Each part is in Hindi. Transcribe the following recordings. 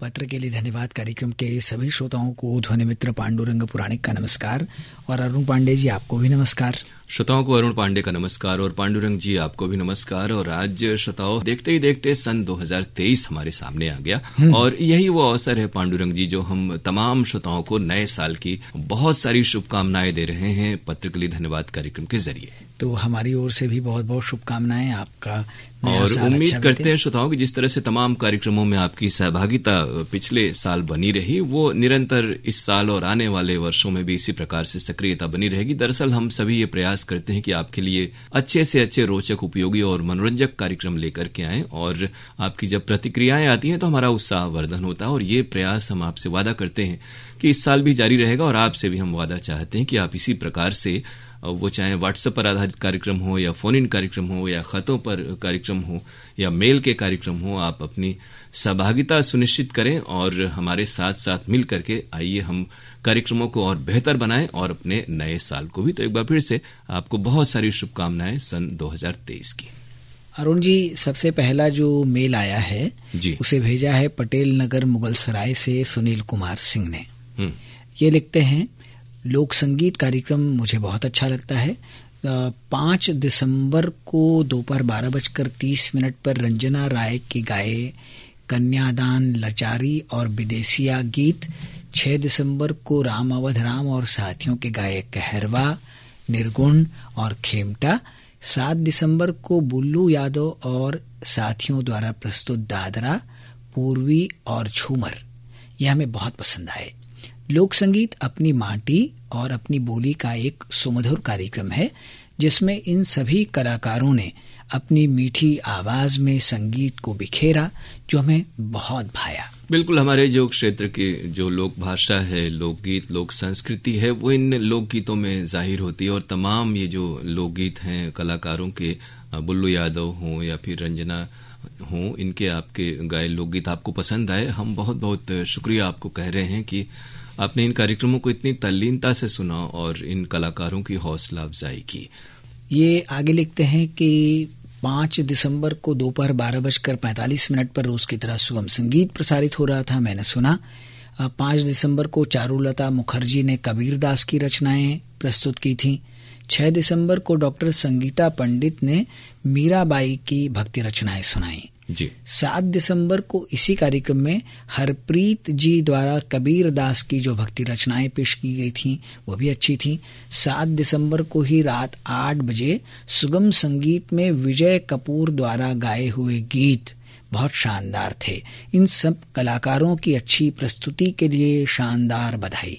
पत्र के लिए धन्यवाद कार्यक्रम के सभी श्रोताओं को ध्वनि मित्र पांडुरंग पुराणिक का नमस्कार और अरुण पांडे जी आपको भी नमस्कार श्रोताओं को अरुण पांडे का नमस्कार और पांडुरंग जी आपको भी नमस्कार और आज श्रोताओं देखते ही देखते सन 2023 हमारे सामने आ गया हम्म। और यही वो अवसर है पांडुरंग जी जो हम तमाम श्रोताओं को नए साल की बहुत सारी शुभकामनाएं दे रहे हैं पत्र के लिए धन्यवाद कार्यक्रम के जरिए तो हमारी ओर से भी बहुत बहुत शुभकामनाएं आपका और उम्मीद अच्छा करते हैं श्रोताओं की जिस तरह से तमाम कार्यक्रमों में आपकी सहभागिता पिछले साल बनी रही वो निरंतर इस साल और आने वाले वर्षों में भी इसी प्रकार से सक्रियता बनी रहेगी दरअसल हम सभी ये प्रयास प्रयास करते हैं कि आपके लिए अच्छे से अच्छे रोचक उपयोगी और मनोरंजक कार्यक्रम लेकर के आए और आपकी जब प्रतिक्रियाएं आती हैं तो हमारा उत्साह वर्धन होता है और ये प्रयास हम आपसे वादा करते हैं कि इस साल भी जारी रहेगा और आपसे भी हम वादा चाहते हैं कि आप इसी प्रकार से वो चाहे व्हाट्सएप पर आधारित कार्यक्रम हो या फोन इन कार्यक्रम हो या ख़तों पर कार्यक्रम हो या मेल के कार्यक्रम हो आप अपनी सहभागिता सुनिश्चित करें और हमारे साथ साथ मिल करके आइए हम कार्यक्रमों को और बेहतर बनाएं और अपने नए साल को भी तो एक बार फिर से आपको बहुत सारी शुभकामनाएं सन 2023 की अरुण जी सबसे पहला जो मेल आया है जी उसे भेजा है पटेल नगर मुगल सराय से सुनील कुमार सिंह ने हम्म। ये लिखते हैं लोक संगीत कार्यक्रम मुझे बहुत अच्छा लगता है पाँच दिसंबर को दोपहर बारह बजकर तीस मिनट पर रंजना राय के गाए कन्यादान लचारी और विदेशिया गीत छह दिसंबर को राम अवध राम और साथियों के गाए कहरवा निर्गुण और खेमटा सात दिसंबर को बुल्लू यादव और साथियों द्वारा प्रस्तुत दादरा पूर्वी और झूमर यह हमें बहुत पसंद आए लोक संगीत अपनी माटी और अपनी बोली का एक सुमधुर कार्यक्रम है जिसमें इन सभी कलाकारों ने अपनी मीठी आवाज में संगीत को बिखेरा जो हमें बहुत भाया बिल्कुल हमारे जो क्षेत्र की जो लोक भाषा है लोकगीत लोक संस्कृति है वो इन लोकगीतों में जाहिर होती है और तमाम ये जो लोकगीत हैं कलाकारों के बुल्लू यादव हों या फिर रंजना हों इनके आपके गाय लोकगीत आपको पसंद आए हम बहुत बहुत शुक्रिया आपको कह रहे हैं कि आपने इन कार्यक्रमों को इतनी तल्लीनता से सुना और इन कलाकारों की हौसला अफजाई की ये आगे लिखते हैं कि पाँच दिसंबर को दोपहर बारह बजकर पैंतालीस मिनट पर रोज की तरह सुगम संगीत प्रसारित हो रहा था मैंने सुना पाँच दिसंबर को चारुलता मुखर्जी ने कबीर दास की रचनाएं प्रस्तुत की थीं छह दिसंबर को डॉक्टर संगीता पंडित ने मीराबाई की भक्ति रचनाएं सुनाईं जी सात दिसंबर को इसी कार्यक्रम में हरप्रीत जी द्वारा कबीर दास की जो भक्ति रचनाएं पेश की गई थी वो भी अच्छी थी सात दिसंबर को ही रात आठ बजे सुगम संगीत में विजय कपूर द्वारा गाए हुए गीत बहुत शानदार थे इन सब कलाकारों की अच्छी प्रस्तुति के लिए शानदार बधाई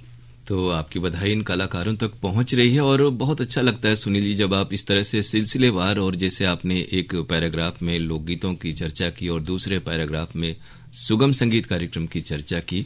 तो आपकी बधाई इन कलाकारों तक पहुंच रही है और बहुत अच्छा लगता है सुनील जी जब आप इस तरह से सिलसिलेवार और जैसे आपने एक पैराग्राफ में लोकगीतों की चर्चा की और दूसरे पैराग्राफ में सुगम संगीत कार्यक्रम की चर्चा की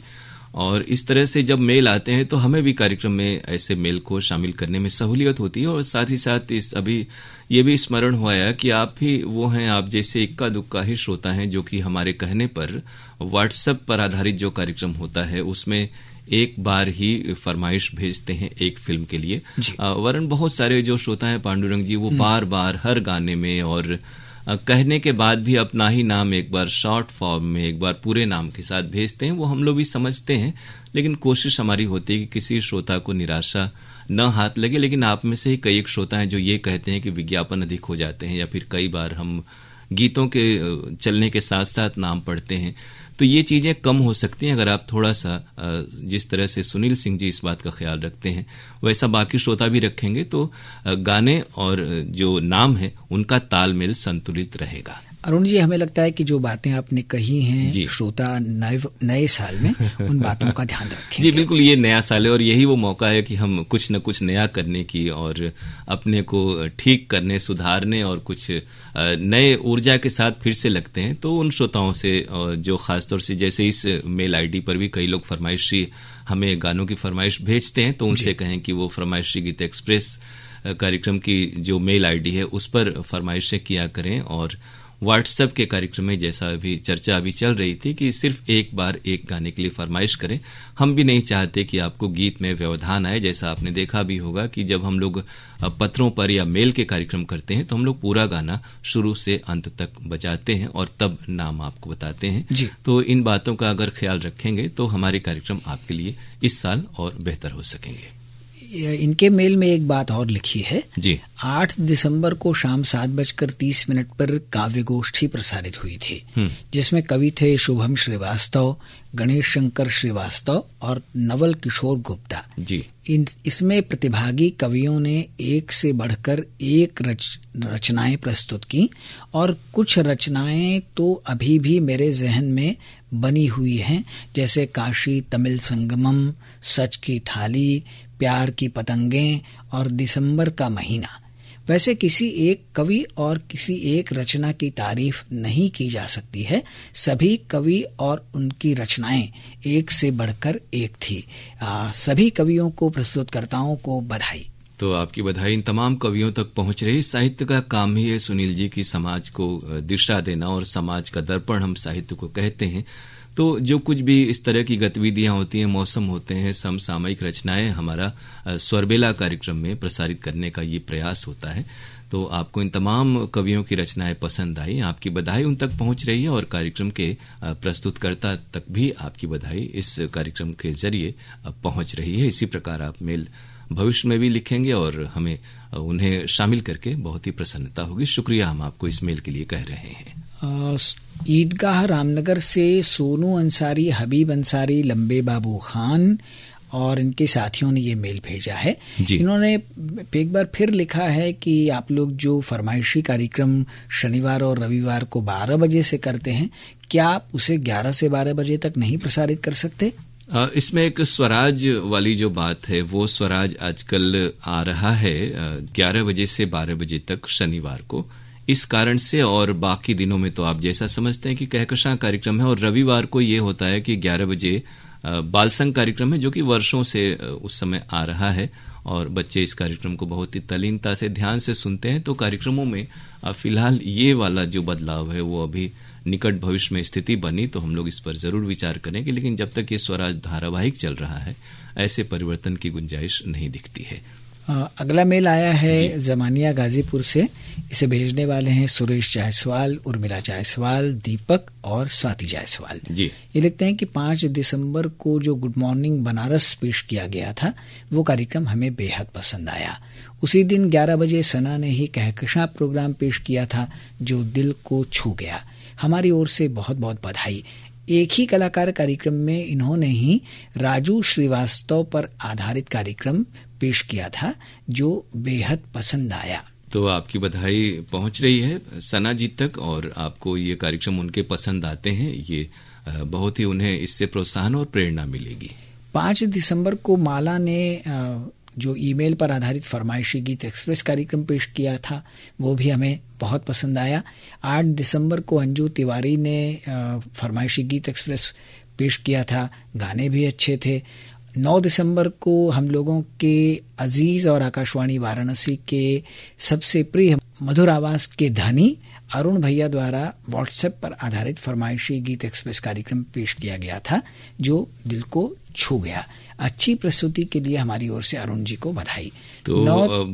और इस तरह से जब मेल आते हैं तो हमें भी कार्यक्रम में ऐसे मेल को शामिल करने में सहूलियत होती है और साथ ही साथ इस अभी ये भी स्मरण हुआ है कि आप ही वो हैं आप जैसे इक्का दुक्का ही श्रोता हैं जो कि हमारे कहने पर व्हाट्सएप पर आधारित जो कार्यक्रम होता है उसमें एक बार ही फरमाइश भेजते हैं एक फिल्म के लिए वरन बहुत सारे जो श्रोता है पांडुरंग जी वो हम्म। बार बार हर गाने में और कहने के बाद भी अपना ही नाम एक बार शॉर्ट फॉर्म में एक बार पूरे नाम के साथ भेजते हैं वो हम लोग भी समझते हैं लेकिन कोशिश हमारी होती है कि किसी श्रोता को निराशा न हाथ लगे लेकिन आप में से ही कई एक श्रोता हैं जो ये कहते हैं कि विज्ञापन अधिक हो जाते हैं या फिर कई बार हम गीतों के चलने के साथ साथ नाम पढ़ते हैं तो ये चीज़ें कम हो सकती हैं अगर आप थोड़ा सा जिस तरह से सुनील सिंह जी इस बात का ख्याल रखते हैं वैसा बाकी श्रोता भी रखेंगे तो गाने और जो नाम है उनका तालमेल संतुलित रहेगा अरुण जी हमें लगता है कि जो बातें आपने कही हैं श्रोता नए साल में उन बातों का ध्यान रखें जी बिल्कुल ये नया साल है और यही वो मौका है कि हम कुछ न कुछ नया करने की और अपने को ठीक करने सुधारने और कुछ नए ऊर्जा के साथ फिर से लगते हैं तो उन श्रोताओं से जो खासतौर से जैसे इस मेल आईडी पर भी कई लोग फरमाइशी हमें गानों की फरमाइश भेजते हैं तो उनसे कहें कि वो फरमाइशी गीत एक्सप्रेस कार्यक्रम की जो मेल आईडी है उस पर फरमाइशें किया करें और व्हाट्सएप के कार्यक्रम में जैसा अभी चर्चा अभी चल रही थी कि सिर्फ एक बार एक गाने के लिए फरमाइश करें हम भी नहीं चाहते कि आपको गीत में व्यवधान आए जैसा आपने देखा भी होगा कि जब हम लोग पत्रों पर या मेल के कार्यक्रम करते हैं तो हम लोग पूरा गाना शुरू से अंत तक बजाते हैं और तब नाम आपको बताते हैं तो इन बातों का अगर ख्याल रखेंगे तो हमारे कार्यक्रम आपके लिए इस साल और बेहतर हो सकेंगे इनके मेल में एक बात और लिखी है जी आठ दिसंबर को शाम सात बजकर तीस मिनट पर काव्य गोष्ठी प्रसारित हुई थी हम्म। जिसमें कवि थे शुभम श्रीवास्तव गणेश शंकर श्रीवास्तव और नवल किशोर गुप्ता जी इन इसमें प्रतिभागी कवियों ने एक से बढ़कर एक रच रचनाएं प्रस्तुत की और कुछ रचनाएं तो अभी भी मेरे जहन में बनी हुई हैं जैसे काशी तमिल संगमम सच की थाली प्यार की पतंगें और दिसंबर का महीना वैसे किसी एक कवि और किसी एक रचना की तारीफ नहीं की जा सकती है सभी कवि और उनकी रचनाएं एक से बढ़कर एक थी आ, सभी कवियों को प्रस्तुतकर्ताओं को बधाई तो आपकी बधाई इन तमाम कवियों तक पहुंच रही साहित्य का काम ही है सुनील जी की समाज को दिशा देना और समाज का दर्पण हम साहित्य को कहते हैं तो जो कुछ भी इस तरह की गतिविधियां होती हैं मौसम होते हैं समसामयिक रचनाएं हमारा स्वरबेला कार्यक्रम में प्रसारित करने का ये प्रयास होता है तो आपको इन तमाम कवियों की रचनाएं पसंद आई आपकी बधाई उन तक पहुंच रही है और कार्यक्रम के प्रस्तुतकर्ता तक भी आपकी बधाई इस कार्यक्रम के जरिए पहुंच रही है इसी प्रकार आप मेल भविष्य में भी लिखेंगे और हमें उन्हें शामिल करके बहुत ही प्रसन्नता होगी शुक्रिया हम आपको इस मेल के लिए कह रहे हैं ईदगाह रामनगर से सोनू अंसारी हबीब अंसारी लंबे बाबू खान और इनके साथियों ने ये मेल भेजा है इन्होंने एक बार फिर लिखा है कि आप लोग जो फरमाइशी कार्यक्रम शनिवार और रविवार को 12 बजे से करते हैं क्या आप उसे 11 से 12 बजे तक नहीं प्रसारित कर सकते इसमें एक स्वराज वाली जो बात है वो स्वराज आजकल आ रहा है 11 बजे से 12 बजे तक शनिवार को इस कारण से और बाकी दिनों में तो आप जैसा समझते हैं कि कहकशां कार्यक्रम है और रविवार को ये होता है कि ग्यारह बजे बालसंग कार्यक्रम है जो कि वर्षों से उस समय आ रहा है और बच्चे इस कार्यक्रम को बहुत ही तलीनता से ध्यान से सुनते हैं तो कार्यक्रमों में फिलहाल ये वाला जो बदलाव है वो अभी निकट भविष्य में स्थिति बनी तो हम लोग इस पर जरूर विचार करेंगे लेकिन जब तक ये स्वराज धारावाहिक चल रहा है ऐसे परिवर्तन की गुंजाइश नहीं दिखती है अगला मेल आया है जमानिया गाजीपुर से इसे भेजने वाले हैं सुरेश जायसवाल उर्मिला जायसवाल दीपक और स्वाति जायसवाल जी ये लिखते हैं कि पांच दिसंबर को जो गुड मॉर्निंग बनारस पेश किया गया था वो कार्यक्रम हमें बेहद पसंद आया उसी दिन ग्यारह बजे सना ने ही कहकशा प्रोग्राम पेश किया था जो दिल को छू गया हमारी ओर से बहुत बहुत बधाई एक ही कलाकार कार्यक्रम में इन्होंने ही राजू श्रीवास्तव पर आधारित कार्यक्रम पेश किया था जो बेहद पसंद आया तो आपकी बधाई पहुंच रही है सना जी तक और आपको ये कार्यक्रम उनके पसंद आते हैं ये बहुत ही उन्हें इससे प्रोत्साहन और प्रेरणा मिलेगी पाँच दिसंबर को माला ने जो ईमेल पर आधारित फरमाइशी गीत एक्सप्रेस कार्यक्रम पेश किया था वो भी हमें बहुत पसंद आया आठ दिसंबर को अंजू तिवारी ने फरमाइशी गीत एक्सप्रेस पेश किया था गाने भी अच्छे थे 9 दिसंबर को हम लोगों के अजीज़ और आकाशवाणी वाराणसी के सबसे प्रिय मधुर आवास के धनी अरुण भैया द्वारा व्हाट्सएप पर आधारित फरमाइशी गीत एक्सप्रेस कार्यक्रम पेश किया गया था जो दिल को छू गया अच्छी प्रस्तुति के लिए हमारी ओर से अरुण जी को बधाई तो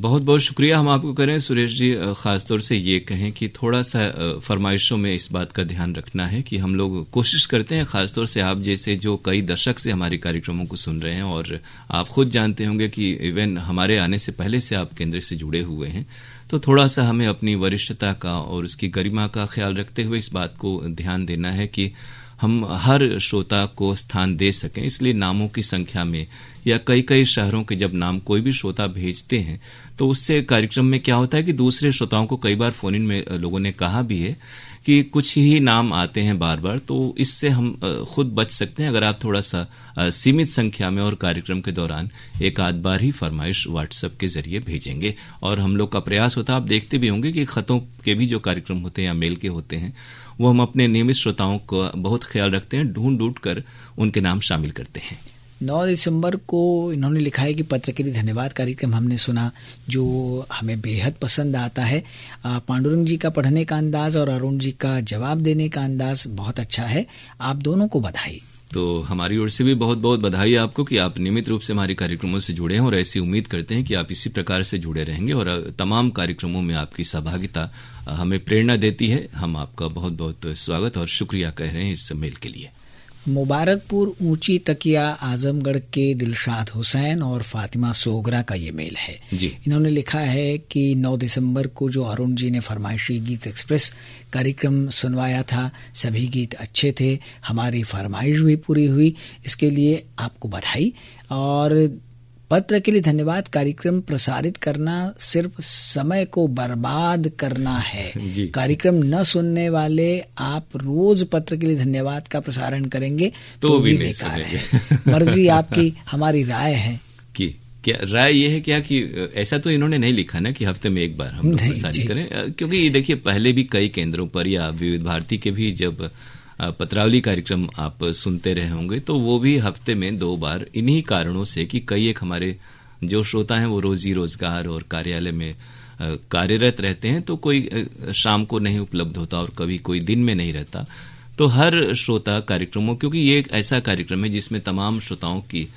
बहुत बहुत शुक्रिया हम आपको करें सुरेश जी खासतौर से ये कहें कि थोड़ा सा फरमाइशों में इस बात का ध्यान रखना है कि हम लोग कोशिश करते हैं खासतौर से आप जैसे जो कई दशक से हमारे कार्यक्रमों को सुन रहे हैं और आप खुद जानते होंगे कि इवन हमारे आने से पहले से आप केंद्र से जुड़े हुए हैं तो थोड़ा सा हमें अपनी वरिष्ठता का और उसकी गरिमा का ख्याल रखते हुए इस बात को ध्यान देना है कि हम हर श्रोता को स्थान दे सकें इसलिए नामों की संख्या में या कई कई शहरों के जब नाम कोई भी श्रोता भेजते हैं तो उससे कार्यक्रम में क्या होता है कि दूसरे श्रोताओं को कई बार फोन इन में लोगों ने कहा भी है कि कुछ ही नाम आते हैं बार बार तो इससे हम खुद बच सकते हैं अगर आप थोड़ा सा सीमित संख्या में और कार्यक्रम के दौरान एक आध बार ही फरमाइश व्हाट्सएप के जरिए भेजेंगे और हम लोग का प्रयास होता है आप देखते भी होंगे कि खतों के भी जो कार्यक्रम होते हैं या मेल के होते हैं वो हम अपने नियमित श्रोताओं का बहुत ख्याल रखते हैं ढूंढ ढूंढ कर उनके नाम शामिल करते हैं 9 दिसंबर को इन्होंने लिखा है कि पत्र के लिए धन्यवाद कार्यक्रम हमने सुना जो हमें बेहद पसंद आता है पांडुरंग जी का पढ़ने का अंदाज और अरुण जी का जवाब देने का अंदाज बहुत अच्छा है आप दोनों को बधाई तो हमारी ओर से भी बहुत बहुत बधाई आपको कि आप नियमित रूप से हमारे कार्यक्रमों से जुड़े हैं और ऐसी उम्मीद करते हैं कि आप इसी प्रकार से जुड़े रहेंगे और तमाम कार्यक्रमों में आपकी सहभागिता हमें प्रेरणा देती है हम आपका बहुत बहुत स्वागत और शुक्रिया कह रहे हैं इस मेल के लिए मुबारकपुर ऊंची तकिया आजमगढ़ के दिलशाद हुसैन और फातिमा सोगरा का ये मेल है जी इन्होंने लिखा है कि 9 दिसंबर को जो अरुण जी ने फरमाइशी गीत एक्सप्रेस कार्यक्रम सुनवाया था सभी गीत अच्छे थे हमारी फरमाइश भी पूरी हुई इसके लिए आपको बधाई और पत्र के लिए धन्यवाद कार्यक्रम प्रसारित करना सिर्फ समय को बर्बाद करना है कार्यक्रम न सुनने वाले आप रोज पत्र के लिए धन्यवाद का प्रसारण करेंगे तो, तो भी, बेकार है मर्जी आपकी हमारी राय है कि क्या राय ये है क्या कि ऐसा तो इन्होंने नहीं लिखा ना कि हफ्ते में एक बार हम लोग प्रसारित करें क्योंकि देखिए पहले भी कई केंद्रों पर या विविध भारती के भी जब पत्रावली कार्यक्रम आप सुनते रहे होंगे तो वो भी हफ्ते में दो बार इन्हीं कारणों से कि कई एक हमारे जो श्रोता हैं वो रोजी रोजगार और कार्यालय में कार्यरत रहते हैं तो कोई शाम को नहीं उपलब्ध होता और कभी कोई दिन में नहीं रहता तो हर श्रोता कार्यक्रमों क्योंकि ये एक ऐसा कार्यक्रम है जिसमें तमाम श्रोताओं की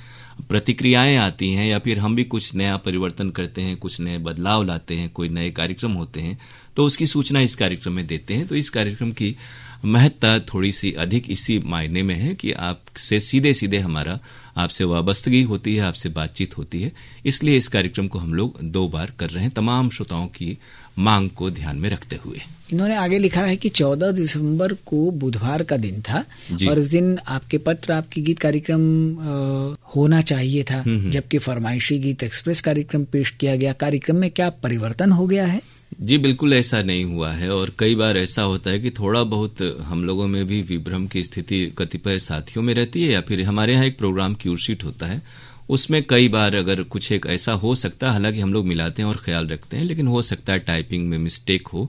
प्रतिक्रियाएं आती हैं या फिर हम भी कुछ नया परिवर्तन करते हैं कुछ नए बदलाव लाते हैं कोई नए कार्यक्रम होते हैं तो उसकी सूचना इस कार्यक्रम में देते हैं तो इस कार्यक्रम की महत्ता थोड़ी सी अधिक इसी मायने में है कि आपसे सीधे सीधे हमारा आपसे वाबस्तगी होती है आपसे बातचीत होती है इसलिए इस कार्यक्रम को हम लोग दो बार कर रहे हैं तमाम श्रोताओं की मांग को ध्यान में रखते हुए इन्होंने आगे लिखा है कि 14 दिसंबर को बुधवार का दिन था और इस दिन आपके पत्र आपके गीत कार्यक्रम होना चाहिए था हम्म, हम्म। जबकि फरमाइशी गीत एक्सप्रेस कार्यक्रम पेश किया गया कार्यक्रम में क्या परिवर्तन हो गया है जी बिल्कुल ऐसा नहीं हुआ है और कई बार ऐसा होता है कि थोड़ा बहुत हम लोगों में भी विभ्रम की स्थिति कतिपय साथियों में रहती है या फिर हमारे यहाँ एक प्रोग्राम क्यूरशीट होता है उसमें कई बार अगर कुछ एक ऐसा हो सकता है हालांकि हम लोग मिलाते हैं और ख्याल रखते हैं लेकिन हो सकता है टाइपिंग में मिस्टेक हो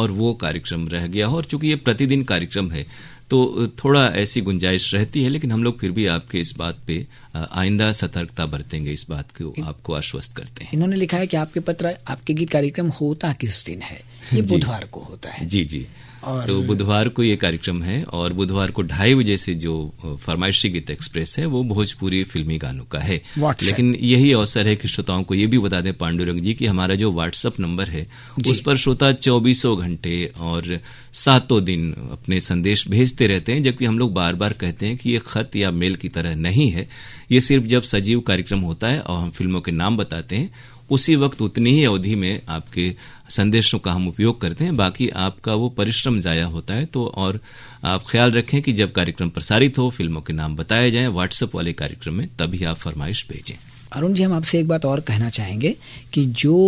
और वो कार्यक्रम रह गया हो और चूंकि ये प्रतिदिन कार्यक्रम है तो थोड़ा ऐसी गुंजाइश रहती है लेकिन हम लोग फिर भी आपके इस बात पे आइंदा सतर्कता बरतेंगे इस बात को आपको आश्वस्त करते हैं इन्होंने लिखा है कि आपके पत्र आपके गीत कार्यक्रम होता किस दिन है ये बुधवार को होता है जी जी और तो बुधवार को ये कार्यक्रम है और बुधवार को ढाई बजे से जो फरमाइशी गीत एक्सप्रेस है वो भोजपुरी फिल्मी गानों का है लेकिन यही अवसर है कि श्रोताओं को ये भी बता दें पांडुरंग जी कि हमारा जो व्हाट्सअप नंबर है उस पर श्रोता चौबीसों घंटे और सातों दिन अपने संदेश भेजते रहते हैं जबकि हम लोग बार बार कहते हैं कि ये खत या मेल की तरह नहीं है ये सिर्फ जब सजीव कार्यक्रम होता है और हम फिल्मों के नाम बताते हैं उसी वक्त उतनी ही अवधि में आपके संदेशों का हम उपयोग करते हैं बाकी आपका वो परिश्रम ज़ाया होता है तो और आप ख्याल रखें कि जब कार्यक्रम प्रसारित हो फिल्मों के नाम बताए जाएं व्हाट्सएप वाले कार्यक्रम में तभी आप फरमाइश भेजें अरुण जी हम आपसे एक बात और कहना चाहेंगे कि जो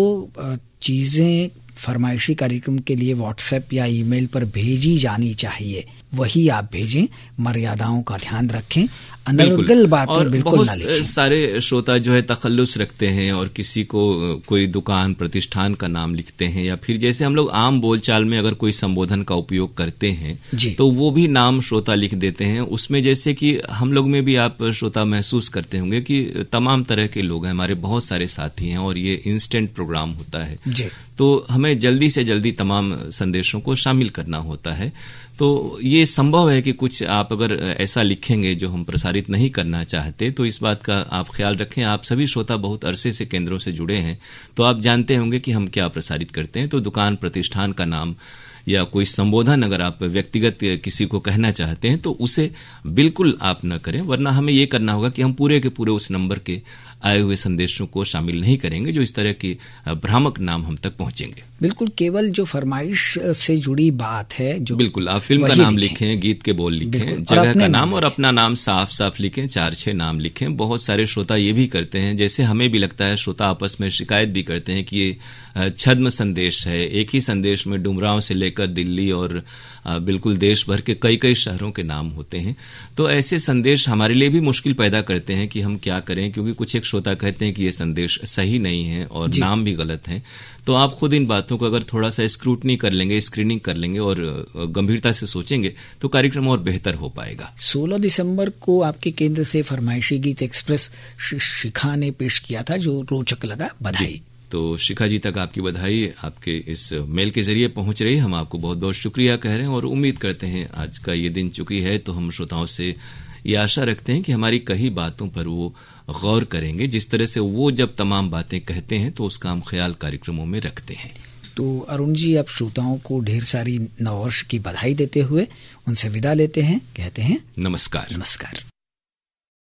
चीज़ें फरमाइशी कार्यक्रम के लिए व्हाट्सएप या ईमेल पर भेजी जानी चाहिए वही आप भेजें मर्यादाओं का ध्यान रखें अनर्गल बात और बिल्कुल बहुत सारे श्रोता जो है तखल्लुस रखते हैं और किसी को कोई दुकान प्रतिष्ठान का नाम लिखते हैं या फिर जैसे हम लोग आम बोलचाल में अगर कोई संबोधन का उपयोग करते हैं तो वो भी नाम श्रोता लिख देते हैं उसमें जैसे कि हम लोग में भी आप श्रोता महसूस करते होंगे कि तमाम तरह के लोग हैं हमारे बहुत सारे साथी हैं और ये इंस्टेंट प्रोग्राम होता है तो हमें हमें जल्दी से जल्दी तमाम संदेशों को शामिल करना होता है तो ये संभव है कि कुछ आप अगर ऐसा लिखेंगे जो हम प्रसारित नहीं करना चाहते तो इस बात का आप ख्याल रखें आप सभी श्रोता बहुत अरसे से केंद्रों से जुड़े हैं तो आप जानते होंगे कि हम क्या प्रसारित करते हैं तो दुकान प्रतिष्ठान का नाम या कोई संबोधन अगर आप व्यक्तिगत किसी को कहना चाहते हैं तो उसे बिल्कुल आप न करें वरना हमें ये करना होगा कि हम पूरे के पूरे उस नंबर के आए हुए संदेशों को शामिल नहीं करेंगे जो इस तरह के भ्रामक नाम हम तक पहुंचेंगे बिल्कुल केवल जो फरमाइश से जुड़ी बात है जो बिल्कुल आप फिल्म का नाम लिखें।, गीत के बोल लिखें जगह का नाम और अपना नाम साफ साफ लिखें चार छह नाम लिखें बहुत सारे श्रोता ये भी करते हैं जैसे हमें भी लगता है श्रोता आपस में शिकायत भी करते हैं कि ये छद्म संदेश है एक ही संदेश में डुमराव से लेकर दिल्ली और बिल्कुल देश भर के कई कई शहरों के नाम होते हैं तो ऐसे संदेश हमारे लिए भी मुश्किल पैदा करते हैं कि हम क्या करें क्योंकि कुछ एक श्रोता कहते हैं कि ये संदेश सही नहीं है और नाम भी गलत है तो आप खुद इन बातों को अगर थोड़ा सा स्क्रूटनी कर लेंगे स्क्रीनिंग कर लेंगे और गंभीरता से सोचेंगे तो कार्यक्रम और बेहतर हो पाएगा 16 दिसंबर को आपके केंद्र से फरमाइशी गीत एक्सप्रेस शिखा ने पेश किया था जो रोचक लगा बधाई तो शिखा जी तक आपकी बधाई आपके इस मेल के जरिए पहुंच रही हम आपको बहुत बहुत शुक्रिया कह रहे हैं और उम्मीद करते हैं आज का ये दिन चुकी है तो हम श्रोताओं से ये आशा रखते हैं कि हमारी कई बातों पर वो गौर करेंगे जिस तरह से वो जब तमाम बातें कहते हैं तो उसका हम ख्याल कार्यक्रमों में रखते हैं तो अरुण जी आप श्रोताओं को ढेर सारी नववर्ष की बधाई देते हुए उनसे विदा लेते हैं कहते हैं नमस्कार नमस्कार